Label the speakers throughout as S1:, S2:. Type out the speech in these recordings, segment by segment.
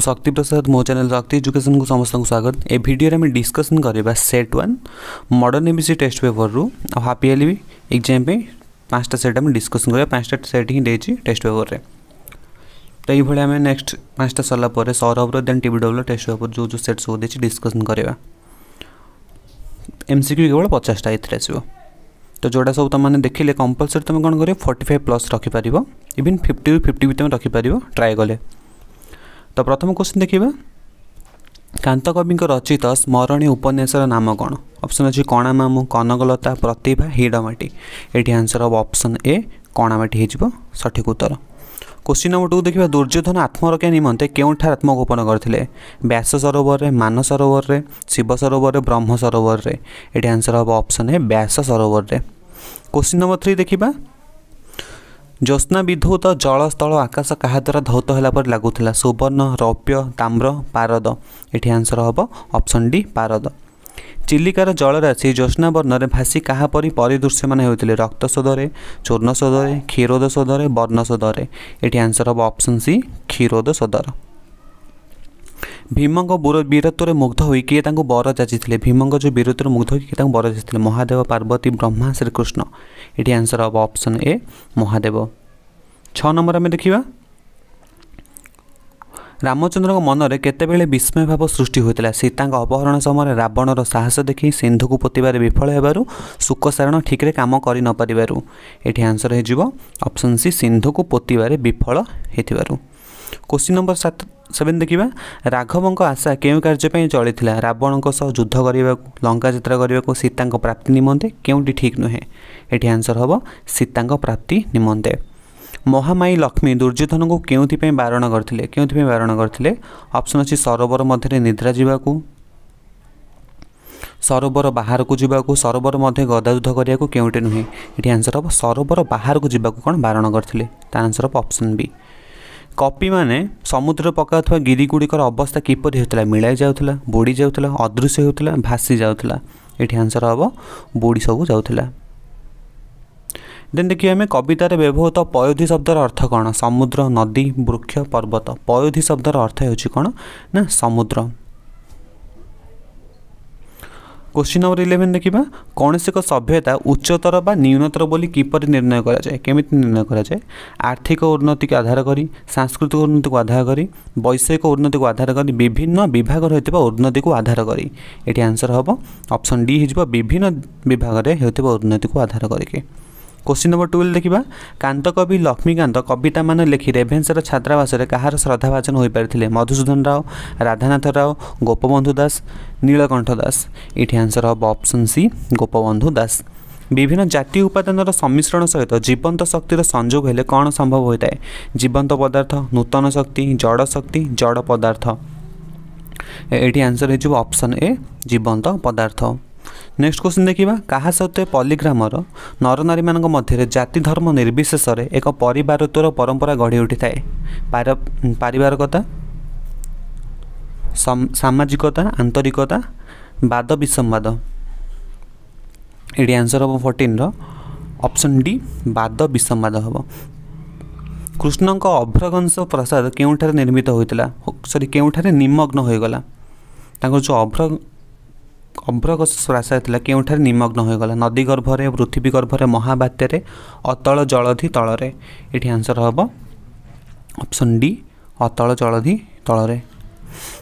S1: शक्ति प्रसाद मो चैनल शक्ति एजुकेशन को समस्त स्वागत ए भिडियो आम डिस्कसन करवा set one modern MC test paper रु हापी एल भी एक्जाम पाँचटा सेट आम डिस्कसन करवा पाँचटा सेट ही देती टेस्ट पेपर में तो यही आम नेक्स्ट पाँचटा सरला सौरभर then T W test paper जो जो सेट सब देखिए डिस्कसन करवा एमसीक्यू केवल पचासटा ये आसो तो जोड़ा सब तुमने देखिले कंपलसरी तुम कौन कर फोर्टी फाइव प्लस रखिपार इवन फिफ्टी फिफ्टी भी तुम रखिपार ट्राए कले त प्रथम क्विन् देखक रचित स्मरणीय उपन्यास र नाम कन्ड अप्सन अनि कणामामु कनगलता प्रतिभा हिडमाटी एन्सर हे अप्सन ए कणामटी हुठिक उत्तर क्वश्चिन् नम्बर टु देखा दुर्योधन आत्मरक्षा निमन्त केही ठार आत्मगोपन गरिस सरोवरे सरोवर सरोवरे शिव सरोवर सरोवरे ब्रह्म सरोवर सरोवरे एटी आन्सर हे अपसन ए व्यास सरोवर सरोवरे क्वश्चिन् नम्बर थ्री देखा ज्योस्ना विधौत जल स्थल आकाश द्वारा धौत पर होलाप सुवर्ण रौप्य ताम्र पारद एन्सर हे अप्सन डी पारद चाहिँ जलराशि ज्योत्ना बर्ण र भाँसि कहाँपरि परिदृश्यमान हुँदै रक्त सोधर चुर्ण सोध र क्षीद सोधेर बर्णस एन्सर हे अप्सन सी क्षीद सदर मुग्ध भीमङ वीरत्व्ध बर जाचिला भीमङ जो मुग्ध बीरतमग्ध्ध्ध बर जा महादेव पार्वती ब्रह्मा श्रीकृष्ण एन्सर हे ऑप्शन ए महादेव छ नम्बर आम देख्र मन केतेबे विस्मय भाव सृष्टि हुन्छ सीता अपहरण समयमा रावण र साहस देखि को पोतार विफल हवारु सुकारण ठिक्रे काम गरि नपरबारु एन्सर है सी सिंधु को पोतार विफल क्वश्चिन् नम्बर सात ସେଭେନ୍ ଦେଖିବା ରାଘବଙ୍କ ଆଶା କେଉଁ କାର୍ଯ୍ୟ ପାଇଁ ଚଳିଥିଲା ରାବଣଙ୍କ ସହ ଯୁଦ୍ଧ କରିବାକୁ ଲଙ୍କା ଯାତ୍ରା କରିବାକୁ ସୀତାଙ୍କ ପ୍ରାପ୍ତି ନିମନ୍ତେ କେଉଁଟି ଠିକ୍ ନୁହେଁ ଏଠି ଆନ୍ସର୍ ହେବ ସୀତାଙ୍କ ପ୍ରାପ୍ତି ନିମନ୍ତେ ମହାମାୟୀ ଲକ୍ଷ୍ମୀ ଦୁର୍ଯ୍ୟୋଧନଙ୍କୁ କେଉଁଥିପାଇଁ ବାରଣ କରିଥିଲେ କେଉଁଥିପାଇଁ ବାରଣ କରିଥିଲେ ଅପସନ୍ ଅଛି ସରୋବର ମଧ୍ୟରେ ନିଦ୍ରା ଯିବାକୁ ସରୋବର ବାହାରକୁ ଯିବାକୁ ସରୋବର ମଧ୍ୟ ଗଦାଯୁଦ୍ଧ କରିବାକୁ କେଉଁଠି ନୁହେଁ ଏଠି ଆନ୍ସର୍ ହେବ ସରୋବର ବାହାରକୁ ଯିବାକୁ କ'ଣ ବାରଣ କରିଥିଲେ ତା ଆନ୍ସର୍ ହେବ ଅପସନ୍ ବି କପିମାନେ ସମୁଦ୍ରରେ ପକାଉଥିବା ଗିରିଗୁଡ଼ିକର ଅବସ୍ଥା କିପରି ହେଉଥିଲା ମିଳାଇ ଯାଉଥିଲା ବୋଡ଼ି ଯାଉଥିଲା ଅଦୃଶ୍ୟ ହେଉଥିଲା ଭାସି ଯାଉଥିଲା ଏଠି ଆନ୍ସର୍ ହେବ ବୋଡ଼ି ସବୁ ଯାଉଥିଲା ଦେନ୍ ଦେଖିବା ଆମେ କବିତାରେ ବ୍ୟବହୃତ ପୟୋଧି ଶବ୍ଦର ଅର୍ଥ କ'ଣ ସମୁଦ୍ର ନଦୀ ବୃକ୍ଷ ପର୍ବତ ପୟୋଧି ଶବ୍ଦର ଅର୍ଥ ହେଉଛି କ'ଣ ନା ସମୁଦ୍ର କୋଶ୍ଚିନ୍ ନମ୍ବର ଇଲେଭେନ୍ ଦେଖିବା କୌଣସି ଏକ ସଭ୍ୟତା ଉଚ୍ଚତର ବା ନ୍ୟୁନତର ବୋଲି କିପରି ନିର୍ଣ୍ଣୟ କରାଯାଏ କେମିତି ନିର୍ଣ୍ଣୟ କରାଯାଏ ଆର୍ଥିକ ଉନ୍ନତିକୁ ଆଧାର କରି ସାଂସ୍କୃତିକ ଉନ୍ନତିକୁ ଆଧାର କରି ବୈଷୟିକ ଉନ୍ନତିକୁ ଆଧାର କରି ବିଭିନ୍ନ ବିଭାଗ ରହିଥିବା ଉନ୍ନତିକୁ ଆଧାର କରି ଏଠି ଆନ୍ସର୍ ହେବ ଅପସନ୍ ଡି ହୋଇଯିବ ବିଭିନ୍ନ ବିଭାଗରେ ହେଉଥିବା ଉନ୍ନତିକୁ ଆଧାର କରିକି क्वेश्चन नम्बर टुवेल्भ देखिबा, कावि लक्ष्मीकान्त कविता मेखि रेभेन्स र छात्रावासले कहाँ श्रद्धावाचन हु मधुसूदन राव राधानाथ राव गोपबन्धु दास नीलकण्ठ दास एठी आन्सर हब अप्सन सी गोपन्धु दास विभिन्न जाति उपदान र सम्मिश्रण सहित जीवन्त शक्ति र संग सम्भव हुँदै जीवन्त पदारथ न शक्ति जड शक्ति जड पदारर्थ एन्सर हुन्छ अप्सन ए जीवन्त पदारथ ନେକ୍ସଟ କ୍ୱେଶ୍ଚିନ୍ ଦେଖିବା କାହା ସହିତ ପଲିଗ୍ରାମର ନରନାରୀମାନଙ୍କ ମଧ୍ୟରେ ଜାତି ଧର୍ମ ନିର୍ବିଶେଷରେ ଏକ ପରିବାରତ୍ୱର ପରମ୍ପରା ଗଢ଼ି ଉଠିଥାଏ ପାରିବାରିକତା ସାମାଜିକତା ଆନ୍ତରିକତା ବାଦ ବିସମ୍ବାଦ ଏଇଠି ଆନ୍ସର୍ ହେବ ଫୋର୍ଟିନ୍ର ଅପସନ୍ ଡି ବାଦ ବିସମ୍ବାଦ ହେବ କୃଷ୍ଣଙ୍କ ଅଭ୍ରଗଂଶ ପ୍ରସାଦ କେଉଁଠାରେ ନିର୍ମିତ ହୋଇଥିଲା ସରି କେଉଁଠାରେ ନିମଗ୍ନ ହୋଇଗଲା ତାଙ୍କର ଯେଉଁ ଅଭ୍ର ଅଭ୍ରଗସ ହ୍ରାସ ହେଇଥିଲା କେଉଁଠାରେ ନିମଗ୍ନ ହୋଇଗଲା ନଦୀ ଗର୍ଭରେ ପୃଥିବୀ ଗର୍ଭରେ ମହାବାତ୍ୟାରେ ଅତଳ ଜଳଧି ତଳରେ ଏଠି ଆନ୍ସର୍ ହେବ ଅପସନ୍ ଡି ଅତଳ ଜଳଧି ତଳରେ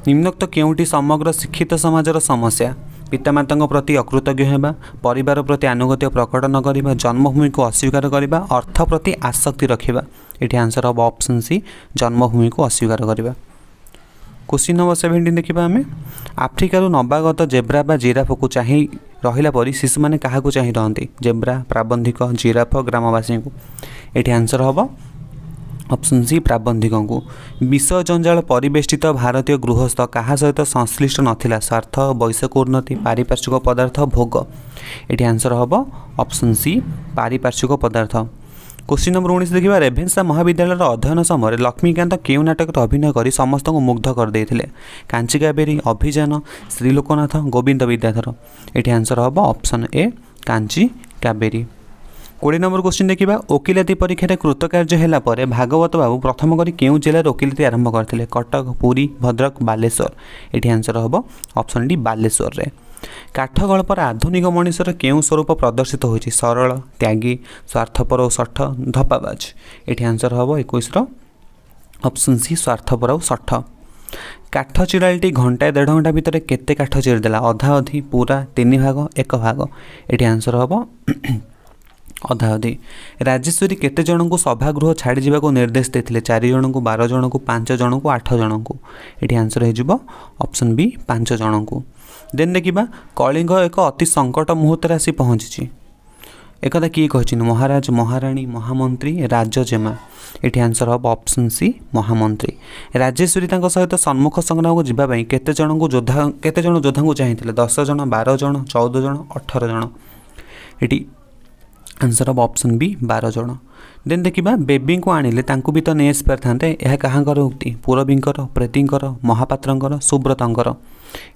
S1: ନିମ୍ନୋକ୍ତ କେଉଁଠି ସମଗ୍ର ଶିକ୍ଷିତ ସମାଜର ସମସ୍ୟା ପିତାମାତାଙ୍କ ପ୍ରତି ଅକୃତଜ୍ଞ ହେବା ପରିବାର ପ୍ରତି ଆନୁଗତ୍ୟ ପ୍ରକଟ ନ କରିବା ଜନ୍ମଭୂମିକୁ ଅସ୍ୱୀକାର କରିବା ଅର୍ଥ ପ୍ରତି ଆସକ୍ତି ରଖିବା ଏଠି ଆନ୍ସର୍ ହେବ ଅପସନ୍ ସି ଜନ୍ମଭୂମିକୁ ଅସ୍ୱୀକାର କରିବା क्वेश्चन नम्बर सेभेन्टिन देखि अमे आफ्रिक नवागत जेब्रा बा जिराफको चाहिँ रहिला परि शिशु कहाँको चाहिँ जेब्रा प्राबन्धिक जिराफ ग्रामवासीको एटि आन्सर हबो अप्सन सी प्राबन्धिक विष जञ्जाल परिवेष्टत भारतीय गृहस्थ कहाँ सहित संश्लिष्ट नथिला स्वार्थ वैशाख उन्नति पारिपार्श्विक पदार्थ भोग आन्सर हबो अप्सन सी पारिपार्श्विक पदार्थ କୋଶ୍ଚିନ୍ ନମ୍ବର ଉଣେଇଶ ଦେଖିବା ରେଭେନ୍ସା ମହାବିଦ୍ୟାଳୟର ଅଧ୍ୟୟନ ସମୟରେ ଲକ୍ଷ୍ମୀକାନ୍ତ କେଉଁ ନାଟକରେ ଅଭିନୟ କରି ସମସ୍ତଙ୍କୁ ମୁଗ୍ଧ କରିଦେଇଥିଲେ କାଞ୍ଚିକାବେରୀ ଅଭିଯାନ ଶ୍ରୀଲୋକନାଥ ଗୋବିନ୍ଦ ବିଦ୍ୟାଧର ଏଠି ଆନ୍ସର ହେବ ଅପସନ୍ ଏ କାଞ୍ଚି କାବେରୀ କୋଡ଼ିଏ ନମ୍ବର କୋଶ୍ଚିନ୍ ଦେଖିବା ଓକିଲାତି ପରୀକ୍ଷାରେ କୃତକାର୍ଯ୍ୟ ହେଲା ପରେ ଭାଗବତ ବାବୁ ପ୍ରଥମ କରି କେଉଁ ଜିଲ୍ଲାରେ ଓକିଲାତି ଆରମ୍ଭ କରିଥିଲେ କଟକ ପୁରୀ ଭଦ୍ରକ ବାଲେଶ୍ୱର ଏଠି ଆନ୍ସର ହେବ ଅପସନ୍ ଡି ବାଲେଶ୍ୱରରେ କାଠ ଗଳ୍ପରେ ଆଧୁନିକ ମଣିଷର କେଉଁ ସ୍ୱରୂପ ପ୍ରଦର୍ଶିତ ହୋଇଛି ସରଳ ତ୍ୟାଗୀ ସ୍ୱାର୍ଥପର ଓ ଷଠ ଧପାବାଜ ଏଠି ଆନ୍ସର ହେବ ଏକୋଇଶର ଅପସନ୍ ସି ସ୍ୱାର୍ଥପର ଓ ଷଠ କାଠ ଚିଡ଼ାଳିଟି ଘଣ୍ଟାଏ ଦେଢ଼ ଘଣ୍ଟା ଭିତରେ କେତେ କାଠ ଚିରିଦେଲା ଅଧାଅଧି ପୁରା ତିନି ଭାଗ ଏକ ଭାଗ ଏଠି ଆନ୍ସର ହେବ ଅଧାଅଧି ରାଜେଶ୍ୱରୀ କେତେ ଜଣଙ୍କୁ ସଭାଗୃହ ଛାଡ଼ିଯିବାକୁ ନିର୍ଦ୍ଦେଶ ଦେଇଥିଲେ ଚାରି ଜଣଙ୍କୁ ବାର ଜଣଙ୍କୁ ପାଞ୍ଚ ଜଣଙ୍କୁ ଆଠ ଜଣଙ୍କୁ ଏଠି ଆନ୍ସର ହେଇଯିବ ଅପସନ୍ ବି ପାଞ୍ଚ ଜଣଙ୍କୁ ଦେନ୍ ଦେଖିବା କଳିଙ୍ଗ ଏକ ଅତି ସଙ୍କଟ ମୁହୂର୍ତ୍ତରେ ଆସି ପହଞ୍ଚିଛି ଏକଥା କିଏ କହିଛନ୍ତି ମହାରାଜ ମହାରାଣୀ ମହାମନ୍ତ୍ରୀ ରାଜଜେମା ଏଠି ଆନ୍ସର ହେବ ଅପସନ୍ ସି ମହାମନ୍ତ୍ରୀ ରାଜେଶ୍ୱରୀ ତାଙ୍କ ସହିତ ସମ୍ମୁଖ ସଂଗ୍ରାମକୁ ଯିବା ପାଇଁ କେତେ ଜଣଙ୍କୁ ଯୋଦ୍ଧା କେତେ ଜଣ ଯୋଦ୍ଧାଙ୍କୁ ଚାହିଁଥିଲେ ଦଶ ଜଣ ବାର ଜଣ ଚଉଦ ଜଣ ଅଠର ଜଣ ଏଠି ଆନ୍ସର ଅଫ୍ ଅପସନ୍ ବି ବାର ଜଣ ଦେନ୍ ଦେଖିବା ବେବିଙ୍କୁ ଆଣିଲେ ତାଙ୍କୁ ବି ତ ନେଇ ଆସିପାରିଥାନ୍ତେ ଏହା କାହାଙ୍କର ଉକ୍ତି ପୂରବୀଙ୍କର ପ୍ରୀତିଙ୍କର ମହାପାତ୍ରଙ୍କର ସୁବ୍ରତଙ୍କର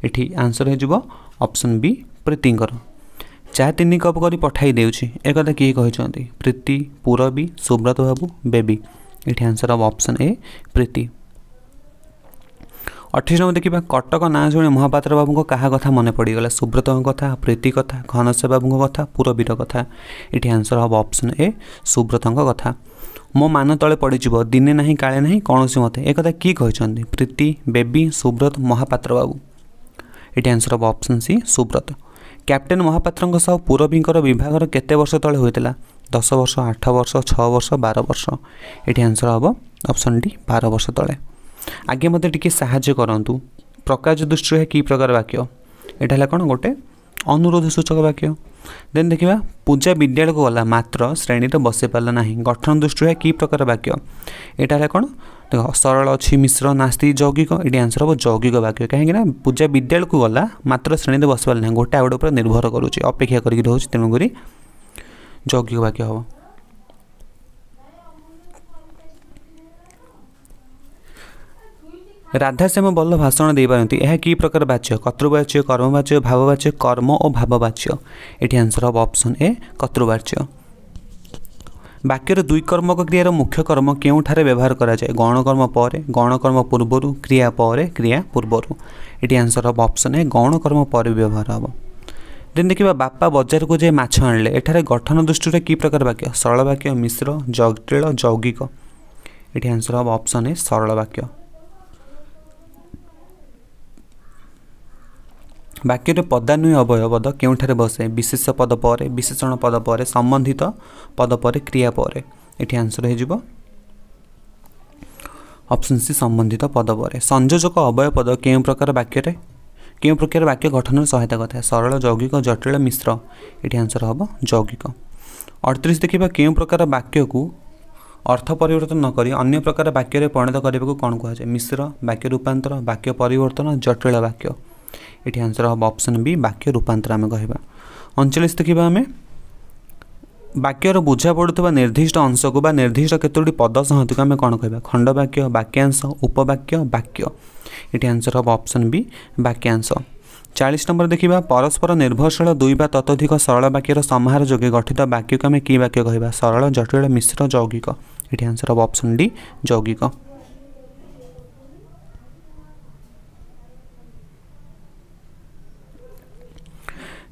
S1: ଏଠି ଆନ୍ସର ହେଇଯିବ ଅପସନ୍ ବି ପ୍ରୀତିଙ୍କର ଚା ତିନି କପ୍ କରି ପଠାଇ ଦେଉଛି ଏକଥା କିଏ କହିଛନ୍ତି ପ୍ରୀତି ପୂରବୀ ସୁବ୍ରତ ବାବୁ ବେବି ଏଠି answer of option A Priti अठ नम्बर देखा कटक ना महापात्र बाबू को कहाँ कथा मन पडिगला सुब्रत प्रीति कथा घनश्य बाबु कथा पुरवीर र कथा एन्सर हे अप्सन ए सुब्रत कथा मन त दिन नै काहीँ कि मत एक किन्छ प्रीति बेबी सुब्रत महापात्र बाबू एटि आन्सर हे अप्सन सी सुब्रत क्याप्टेन महापत्रको पुरवीर पुरबीको विभाग केते वर्ष त दस वर्ष आठ वर्ष वर्ष वर्ष छन्सर हे अप्सन डी बार वर्ष तले आगे म साह्र कँ प्रकाश दृष्टि है के प्रकार वाक्य एटा होला गोटे अनुरोध सूचक वाक्य देन देखा पूजा विद्यालयको गला मात्र श्रेणी त बसि पारा नै गठन दृष्टि है कि प्रकार वाक्य एटा होला सरल अघि मिश्र नास्ति जौगिक एट आन्सर हे जौगिक वाक्य काहीँक नूजा विद्यालयको गला मत श्रेणी बसिपार गोटे गुड उप निर्भर गरौँ अपेक्षा गरिक रहे तेणुकरी जौगिक वाक्य हे ରାଧାଶ୍ୟାମ ଭଲ ଭାଷଣ ଦେଇପାରନ୍ତି ଏହା କି ପ୍ରକାର ବାଚ୍ୟ କର୍ତ୍ତୃବାଚ୍ୟ କର୍ମବାଚ୍ୟ ଭାବବାଚ୍ୟ କର୍ମ ଓ ଭାବବାଚ୍ୟ ଏଠି ଆନ୍ସର ହେବ ଅପସନ୍ ଏ କର୍ତ୍ତୃବାଚ୍ୟ ବାକ୍ୟର ଦୁଇ କର୍ମକ କ୍ରିୟାର ମୁଖ୍ୟ କର୍ମ କେଉଁଠାରେ ବ୍ୟବହାର କରାଯାଏ ଗଣକର୍ମ ପରେ ଗଣକର୍ମ ପୂର୍ବରୁ କ୍ରିୟା ପରେ କ୍ରିୟା ପୂର୍ବରୁ ଏଠି ଆନ୍ସର ହେବ ଅପସନ୍ ଏ ଗଣକର୍ମ ପରେ ବ୍ୟବହାର ହେବ ଦେନ୍ ଦେଖିବା ବାପା ବଜାରକୁ ଯାଇ ମାଛ ଆଣିଲେ ଏଠାରେ ଗଠନ ଦୃଷ୍ଟିରେ କି ପ୍ରକାର ବାକ୍ୟ ସରଳ ବାକ୍ୟ ମିଶ୍ର ଜଟିଳ ଯୌଗିକ ଏଠି ଆନ୍ସର ହେବ ଅପସନ୍ ଏ ସରଳ ବାକ୍ୟ वाक्य र पदान्वय अवय पद केही बसे विशेष पद परे विशेषण पद परे सम्बन्धित पदपरे क्रियापरे एन्सर ऑप्शन सी संबंधित पद पदपरे संयोजक अवय पद केही प्रकार वाक्यले केही प्रकार वाक्य गठनर सहायता गर्दा सरल यौगिक जटिल मिश्र एन्सर हे यौगिक अठतिस देखेको केही प्रकार वाक्य वाक्यको अर्थ परिवर्तन नक अन्य प्रकार वाक्य वाक्यले परित गरेको कन कुरा मिश्र वाक्य रूपांतर वाक्य परिवर्तन जटिल वाक्य ଏଠି ଆନ୍ସର୍ ହେବ ଅପସନ୍ ବି ବାକ୍ୟ ରୂପାନ୍ତର ଆମେ କହିବା ଅଣଚାଳିଶ ଦେଖିବା ଆମେ ବାକ୍ୟର ବୁଝା ପଡ଼ୁଥିବା ନିର୍ଦ୍ଦିଷ୍ଟ ଅଂଶକୁ ବା ନିର୍ଦ୍ଦିଷ୍ଟ କେତୋଟି ପଦ ସଂହତିକୁ ଆମେ କ'ଣ କହିବା ଖଣ୍ଡବାକ୍ୟ ବାକ୍ୟାଂଶ ଉପବାକ୍ୟ ବାକ୍ୟ ଏଠି ଆନ୍ସର୍ ହେବ ଅପସନ୍ ବି ବାକ୍ୟାଂଶ ଚାଳିଶ ନମ୍ବର ଦେଖିବା ପରସ୍ପର ନିର୍ଭରଶୀଳ ଦୁଇ ବା ତତୋଧିକ ସରଳ ବାକ୍ୟର ସମାହାର ଯୋଗେ ଗଠିତ ବାକ୍ୟକୁ ଆମେ କି ବାକ୍ୟ କହିବା ସରଳ ଜଟିଳ ମିଶ୍ର ଯୌଗିକ ଏଠି ଆନ୍ସର୍ ହେବ ଅପସନ୍ ଡି ଯୌଗିକ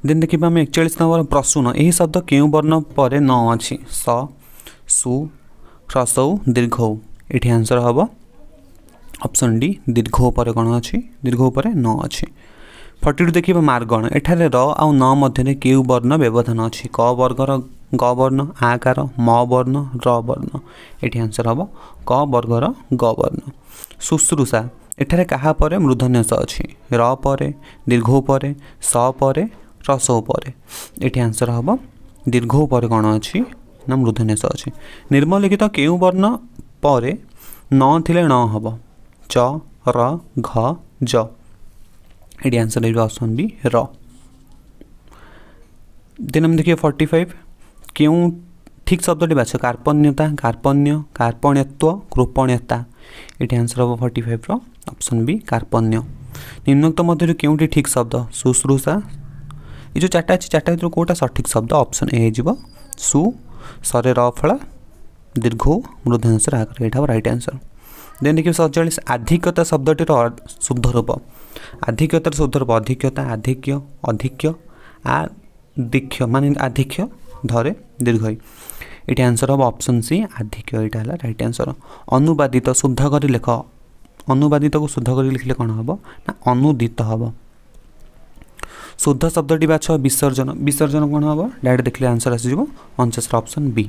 S1: देन देखि 41 नम्बर प्रश्न यही शब्द केही वर्ण परे न स सु हबो ऑप्शन डी दीर्घ परे अप्सन अछि दीर्घ परे न अछि फर्टी देखिबा देखा मर्गण एठ र आउ न मध्य वर्ण व्यवधान क वर्ग र ग वर्ण आकार म वर्ण र वर्ण एटि आन्सर क वर्ग र ग वर्ण शुश्रुषा एठपर मृद्धन्यास अछि र परे दीर्घ परे स परे ह्रस पर आंसर हम दीर्घ पर कौन अच्छी ना मृधन्यस अच्छी निम्नलिखित क्यों वर्ण पर न थे न हम च घ ज ये आंसर बी र देन हम देखिए 45 फाइव के ठीक शब्दी बाछ कार्पण्यता कार्पण्य कार्पण्यत्व कृपण्यता ये आंसर हम फर्टी फाइव रपसन बी कार्पण्य निम्नोक्त मध्य क्योंटी ठीक शब्द शुश्रूषा ଏ ଯେଉଁ ଚାରିଟା ଅଛି ଚାରିଟା ଭିତରୁ କେଉଁଟା ସଠିକ୍ ଶବ୍ଦ ଅପସନ୍ ଏ ହେଇଯିବ ସୁ ସରେ ର ଫଳା ଦୀର୍ଘ ମୃଧାଂଶ ରାଗର ଏଇଟା ହେବ ରାଇଟ୍ ଆନ୍ସର୍ ଦେନ୍ ଦେଖିବ ସତଚାଳିଶ ଆଧିକ୍ୟତା ଶବ୍ଦଟିର ଶୁଦ୍ଧ ରୂପ ଆଧିକ୍ୟତାର ଶୁଦ୍ଧ ରୂପ ଅଧିକ୍ୟତା ଆଧିକ୍ୟ ଅଧିକ୍ୟ ଆଧିକ୍ୟ ମାନେ ଆଧିକ୍ୟ ଧରେ ଦୀର୍ଘଇ ଏଇଠି ଆନ୍ସର୍ ହେବ ଅପସନ୍ ସି ଆଧିକ୍ୟ ଏଇଟା ହେଲା ରାଇଟ୍ ଆନ୍ସର୍ ଅନୁବାଦିତ ଶୁଦ୍ଧ କରି ଲେଖ ଅନୁବାଦିତକୁ ଶୁଦ୍ଧ କରି ଲେଖିଲେ କ'ଣ ହେବ ନା ଅନୁଦିତ ହେବ ଶୁଦ୍ଧ ଶବ୍ଦଟି ବାଛ ବିସର୍ଜନ ବିସର୍ଜନ କ'ଣ ହେବ ଡାଇରେକ୍ଟ ଦେଖିଲେ ଆନ୍ସର୍ ଆସିଯିବ ଅଣଚାଶର ଅପସନ୍ ବି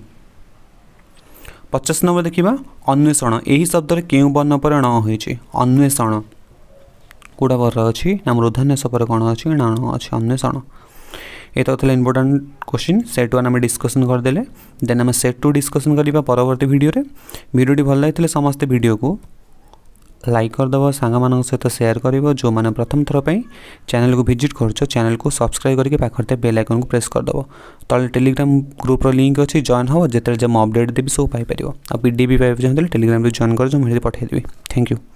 S1: ପଚାଶ ନମ୍ବର ଦେଖିବା ଅନ୍ୱେଷଣ ଏହି ଶବ୍ଦରେ କେଉଁ ବର୍ଣ୍ଣ ପରେ ଣ ହୋଇଛି ଅନ୍ୱେଷଣ କେଉଁଟା ବର୍ଣ୍ଣ ଅଛି ନା ମୃଧାନ୍ୟାସ ପରେ କ'ଣ ଅଛି ନା ଣ ଅଛି ଅନ୍ୱେଷଣ ଏତକ ଥିଲା ଇମ୍ପୋର୍ଟାଣ୍ଟ କୋଶ୍ଚିନ୍ ସେଟ୍ ୱାନ୍ ଆମେ ଡିସ୍କସନ୍ କରିଦେଲେ ଦେନ୍ ଆମେ ସେଟ୍ ଟୁ ଡିସ୍କସନ୍ କରିବା ପରବର୍ତ୍ତୀ ଭିଡ଼ିଓରେ ଭିଡ଼ିଓଟି ଭଲ ଲାଗିଥିଲେ ସମସ୍ତେ ଭିଡ଼ିଓକୁ लाइक करदेव सांग सहित सेयार कर जो मैंने प्रथम थर पर चैनल को भिजिट कर चैनल को सब्सक्राइब करके पाखे बेल आइकन को प्रेस करदेव तले टेलीग्राम ग्रुप्र लिंक अच्छी जॉइन हम जिते जब अपडेट देवी सब पाइपर आ पी भी पाइप चाहते टेलीग्राम जॉन कर मुझे पठेदेवी थैंक यू